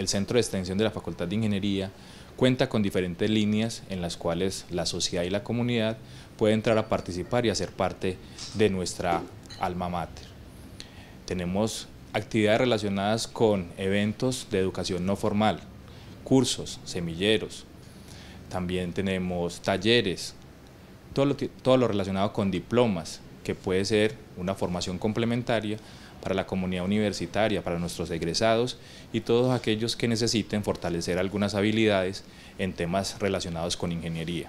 el Centro de Extensión de la Facultad de Ingeniería cuenta con diferentes líneas en las cuales la sociedad y la comunidad puede entrar a participar y hacer parte de nuestra alma mater. Tenemos actividades relacionadas con eventos de educación no formal, cursos, semilleros, también tenemos talleres, todo lo relacionado con diplomas, que puede ser una formación complementaria para la comunidad universitaria, para nuestros egresados y todos aquellos que necesiten fortalecer algunas habilidades en temas relacionados con ingeniería.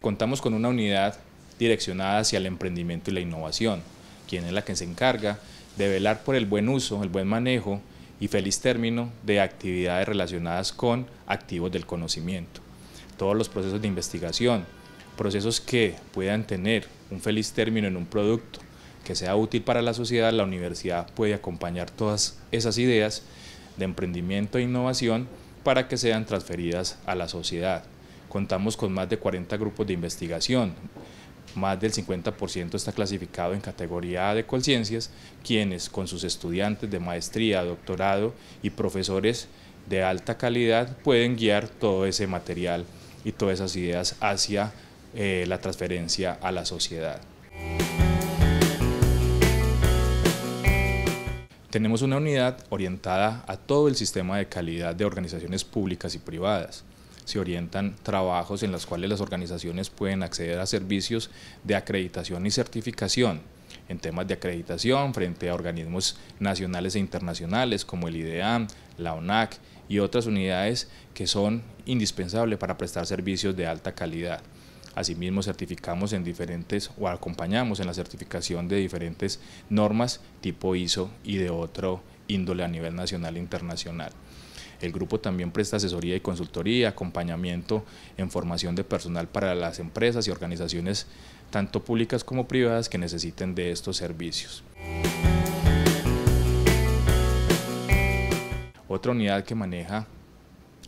Contamos con una unidad direccionada hacia el emprendimiento y la innovación, quien es la que se encarga de velar por el buen uso, el buen manejo y feliz término de actividades relacionadas con activos del conocimiento. Todos los procesos de investigación, procesos que puedan tener un feliz término en un producto que sea útil para la sociedad, la universidad puede acompañar todas esas ideas de emprendimiento e innovación para que sean transferidas a la sociedad. Contamos con más de 40 grupos de investigación, más del 50% está clasificado en categoría A de conciencias, quienes con sus estudiantes de maestría, doctorado y profesores de alta calidad pueden guiar todo ese material y todas esas ideas hacia eh, la transferencia a la sociedad. Tenemos una unidad orientada a todo el sistema de calidad de organizaciones públicas y privadas. Se orientan trabajos en los cuales las organizaciones pueden acceder a servicios de acreditación y certificación en temas de acreditación frente a organismos nacionales e internacionales como el IDEAM, la ONAC y otras unidades que son indispensables para prestar servicios de alta calidad. Asimismo, certificamos en diferentes o acompañamos en la certificación de diferentes normas tipo ISO y de otro índole a nivel nacional e internacional. El grupo también presta asesoría y consultoría, acompañamiento en formación de personal para las empresas y organizaciones tanto públicas como privadas que necesiten de estos servicios. Otra unidad que maneja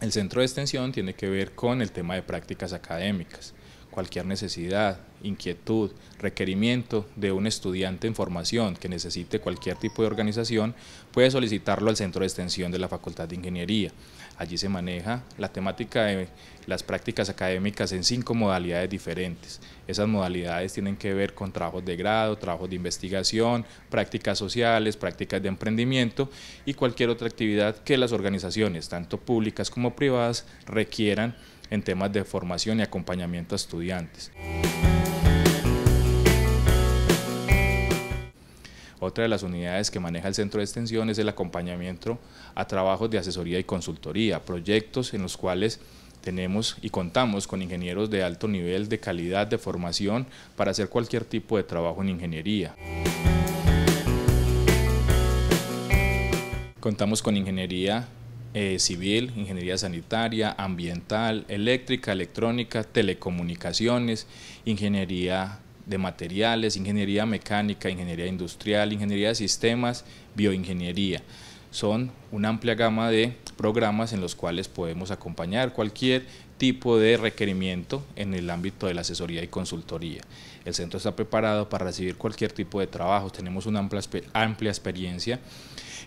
el centro de extensión tiene que ver con el tema de prácticas académicas cualquier necesidad, inquietud, requerimiento de un estudiante en formación que necesite cualquier tipo de organización, puede solicitarlo al Centro de Extensión de la Facultad de Ingeniería. Allí se maneja la temática de las prácticas académicas en cinco modalidades diferentes. Esas modalidades tienen que ver con trabajos de grado, trabajos de investigación, prácticas sociales, prácticas de emprendimiento y cualquier otra actividad que las organizaciones, tanto públicas como privadas, requieran en temas de formación y acompañamiento a estudiantes. Otra de las unidades que maneja el centro de extensión es el acompañamiento a trabajos de asesoría y consultoría, proyectos en los cuales tenemos y contamos con ingenieros de alto nivel de calidad de formación para hacer cualquier tipo de trabajo en ingeniería. Contamos con ingeniería eh, civil, ingeniería sanitaria, ambiental, eléctrica, electrónica, telecomunicaciones, ingeniería de materiales, ingeniería mecánica, ingeniería industrial, ingeniería de sistemas, bioingeniería. Son una amplia gama de programas en los cuales podemos acompañar cualquier tipo de requerimiento en el ámbito de la asesoría y consultoría. El centro está preparado para recibir cualquier tipo de trabajo, tenemos una amplia, amplia experiencia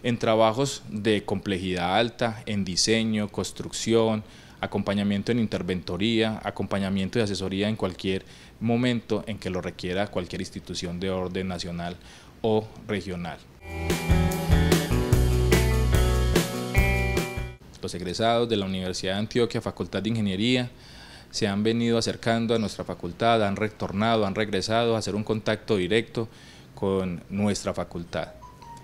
en trabajos de complejidad alta, en diseño, construcción, acompañamiento en interventoría, acompañamiento y asesoría en cualquier momento en que lo requiera cualquier institución de orden nacional o regional. los egresados de la Universidad de Antioquia, Facultad de Ingeniería, se han venido acercando a nuestra facultad, han retornado, han regresado a hacer un contacto directo con nuestra facultad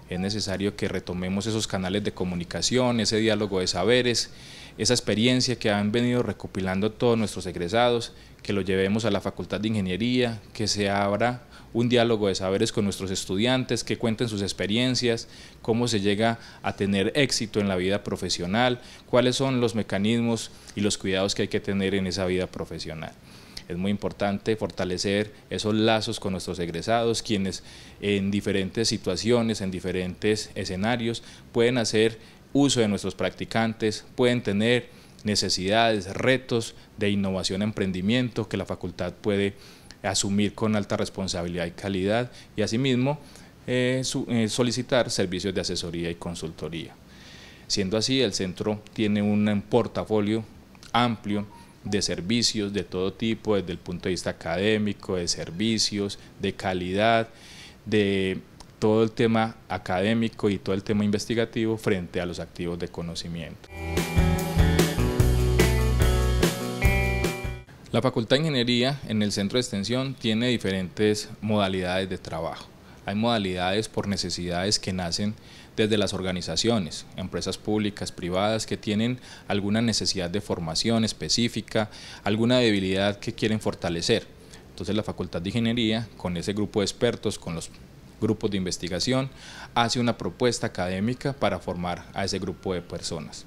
es necesario que retomemos esos canales de comunicación, ese diálogo de saberes, esa experiencia que han venido recopilando todos nuestros egresados, que lo llevemos a la Facultad de Ingeniería, que se abra un diálogo de saberes con nuestros estudiantes, que cuenten sus experiencias, cómo se llega a tener éxito en la vida profesional, cuáles son los mecanismos y los cuidados que hay que tener en esa vida profesional es muy importante fortalecer esos lazos con nuestros egresados, quienes en diferentes situaciones, en diferentes escenarios, pueden hacer uso de nuestros practicantes, pueden tener necesidades, retos de innovación, emprendimiento que la facultad puede asumir con alta responsabilidad y calidad y asimismo eh, eh, solicitar servicios de asesoría y consultoría. Siendo así, el centro tiene un portafolio amplio de servicios de todo tipo, desde el punto de vista académico, de servicios, de calidad, de todo el tema académico y todo el tema investigativo frente a los activos de conocimiento. La Facultad de Ingeniería en el Centro de Extensión tiene diferentes modalidades de trabajo. Hay modalidades por necesidades que nacen desde las organizaciones, empresas públicas, privadas, que tienen alguna necesidad de formación específica, alguna debilidad que quieren fortalecer. Entonces la Facultad de Ingeniería, con ese grupo de expertos, con los grupos de investigación, hace una propuesta académica para formar a ese grupo de personas.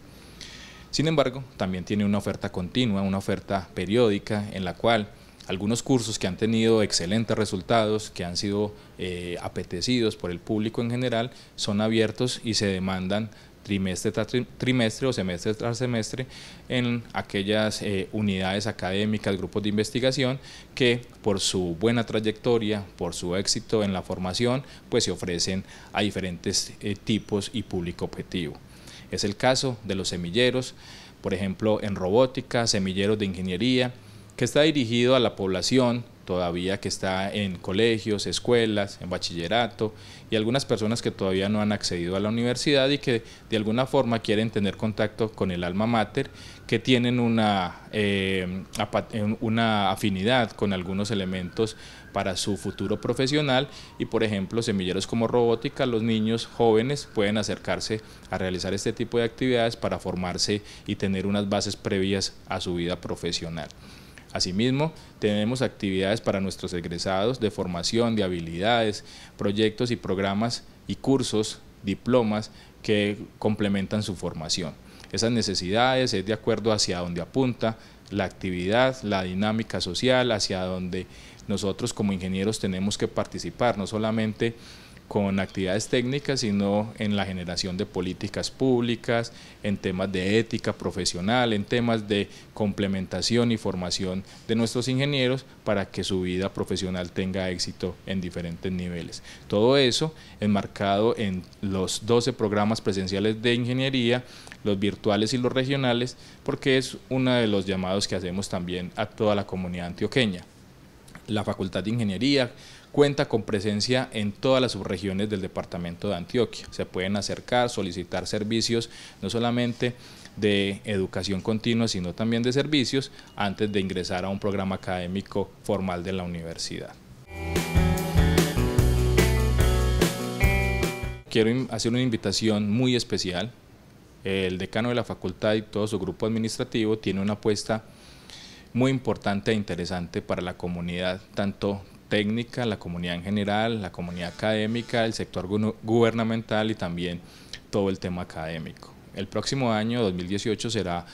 Sin embargo, también tiene una oferta continua, una oferta periódica en la cual algunos cursos que han tenido excelentes resultados, que han sido eh, apetecidos por el público en general, son abiertos y se demandan trimestre tras trimestre o semestre tras semestre en aquellas eh, unidades académicas, grupos de investigación que por su buena trayectoria, por su éxito en la formación, pues se ofrecen a diferentes eh, tipos y público objetivo. Es el caso de los semilleros, por ejemplo, en robótica, semilleros de ingeniería, que está dirigido a la población todavía que está en colegios, escuelas, en bachillerato y algunas personas que todavía no han accedido a la universidad y que de alguna forma quieren tener contacto con el alma mater, que tienen una, eh, una afinidad con algunos elementos para su futuro profesional y por ejemplo semilleros como robótica, los niños jóvenes pueden acercarse a realizar este tipo de actividades para formarse y tener unas bases previas a su vida profesional. Asimismo, tenemos actividades para nuestros egresados de formación, de habilidades, proyectos y programas y cursos, diplomas que complementan su formación. Esas necesidades es de acuerdo hacia donde apunta la actividad, la dinámica social, hacia donde nosotros como ingenieros tenemos que participar, no solamente con actividades técnicas, sino en la generación de políticas públicas, en temas de ética profesional, en temas de complementación y formación de nuestros ingenieros para que su vida profesional tenga éxito en diferentes niveles. Todo eso enmarcado en los 12 programas presenciales de ingeniería, los virtuales y los regionales, porque es uno de los llamados que hacemos también a toda la comunidad antioqueña. La Facultad de Ingeniería cuenta con presencia en todas las subregiones del departamento de Antioquia. Se pueden acercar, solicitar servicios, no solamente de educación continua, sino también de servicios, antes de ingresar a un programa académico formal de la universidad. Quiero hacer una invitación muy especial. El decano de la facultad y todo su grupo administrativo tiene una apuesta muy importante e interesante para la comunidad, tanto técnica, la comunidad en general, la comunidad académica, el sector gubernamental y también todo el tema académico. El próximo año, 2018, será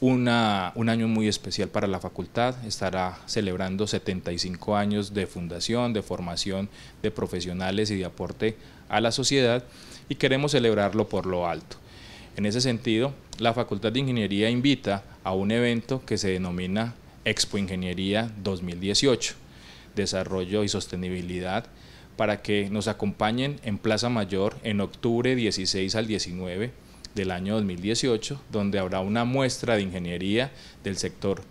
un año muy especial para la facultad, estará celebrando 75 años de fundación, de formación de profesionales y de aporte a la sociedad y queremos celebrarlo por lo alto. En ese sentido, la Facultad de Ingeniería invita a un evento que se denomina Expo Ingeniería 2018, Desarrollo y Sostenibilidad, para que nos acompañen en Plaza Mayor en octubre 16 al 19 del año 2018, donde habrá una muestra de ingeniería del sector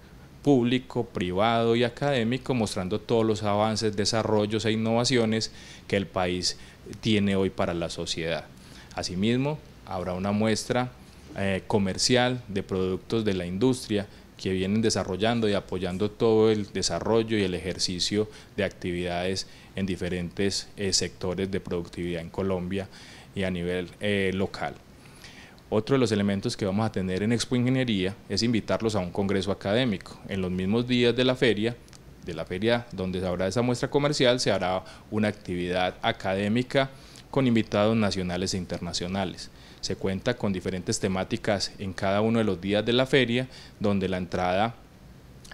público, privado y académico, mostrando todos los avances, desarrollos e innovaciones que el país tiene hoy para la sociedad. Asimismo, habrá una muestra eh, comercial de productos de la industria que vienen desarrollando y apoyando todo el desarrollo y el ejercicio de actividades en diferentes eh, sectores de productividad en Colombia y a nivel eh, local. Otro de los elementos que vamos a tener en Expo Ingeniería es invitarlos a un congreso académico. En los mismos días de la feria, de la feria donde se habrá esa muestra comercial, se hará una actividad académica con invitados nacionales e internacionales. Se cuenta con diferentes temáticas en cada uno de los días de la feria, donde la entrada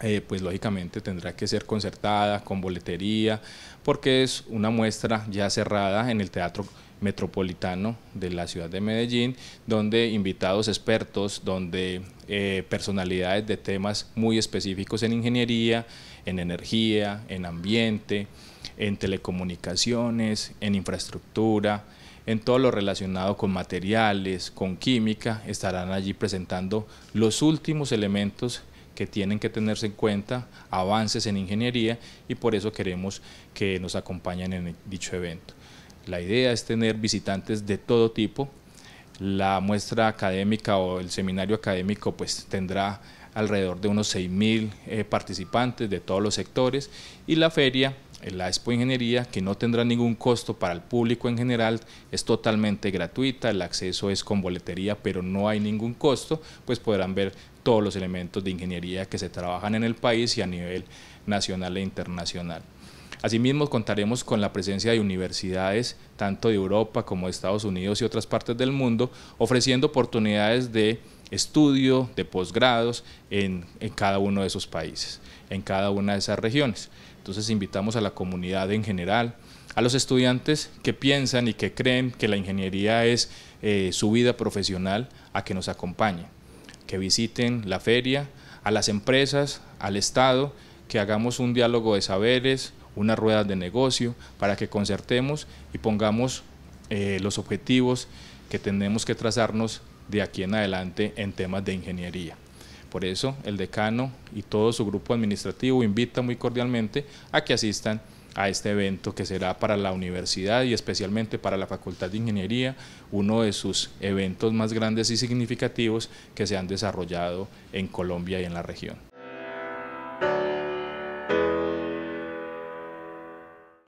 eh, pues lógicamente tendrá que ser concertada, con boletería, porque es una muestra ya cerrada en el Teatro Metropolitano de la ciudad de Medellín, donde invitados expertos, donde eh, personalidades de temas muy específicos en ingeniería, en energía, en ambiente, en telecomunicaciones, en infraestructura, en todo lo relacionado con materiales, con química, estarán allí presentando los últimos elementos que tienen que tenerse en cuenta, avances en ingeniería y por eso queremos que nos acompañen en dicho evento. La idea es tener visitantes de todo tipo, la muestra académica o el seminario académico pues tendrá alrededor de unos 6.000 eh, participantes de todos los sectores y la feria la Expo Ingeniería, que no tendrá ningún costo para el público en general, es totalmente gratuita, el acceso es con boletería, pero no hay ningún costo, pues podrán ver todos los elementos de ingeniería que se trabajan en el país y a nivel nacional e internacional. Asimismo, contaremos con la presencia de universidades, tanto de Europa como de Estados Unidos y otras partes del mundo, ofreciendo oportunidades de estudio, de posgrados en, cada uno de esos países, en cada una de esas regiones. Entonces invitamos a la comunidad en general, a los estudiantes que piensan y que creen que la ingeniería es eh, su vida profesional, a que nos acompañen, que visiten la feria, a las empresas, al Estado, que hagamos un diálogo de saberes, una rueda de negocio, para que concertemos y pongamos eh, los objetivos que tenemos que trazarnos de aquí en adelante en temas de ingeniería. Por eso el decano y todo su grupo administrativo invita muy cordialmente a que asistan a este evento que será para la universidad y especialmente para la Facultad de Ingeniería, uno de sus eventos más grandes y significativos que se han desarrollado en Colombia y en la región.